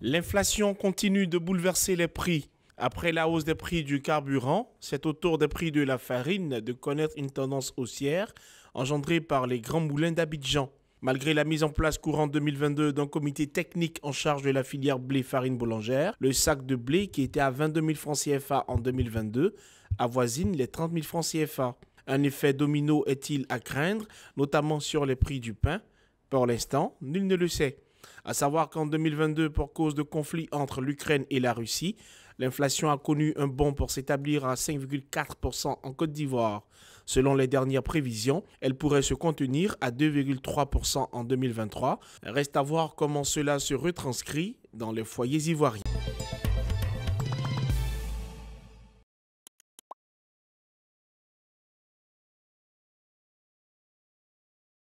L'inflation continue de bouleverser les prix. Après la hausse des prix du carburant, c'est au tour des prix de la farine de connaître une tendance haussière engendrée par les grands moulins d'Abidjan. Malgré la mise en place courant 2022 d'un comité technique en charge de la filière blé-farine boulangère, le sac de blé qui était à 22 000 francs CFA en 2022 avoisine les 30 000 francs CFA. Un effet domino est-il à craindre, notamment sur les prix du pain Pour l'instant, nul ne le sait. À savoir qu'en 2022, pour cause de conflit entre l'Ukraine et la Russie, l'inflation a connu un bond pour s'établir à 5,4% en Côte d'Ivoire. Selon les dernières prévisions, elle pourrait se contenir à 2,3% en 2023. Reste à voir comment cela se retranscrit dans les foyers ivoiriens.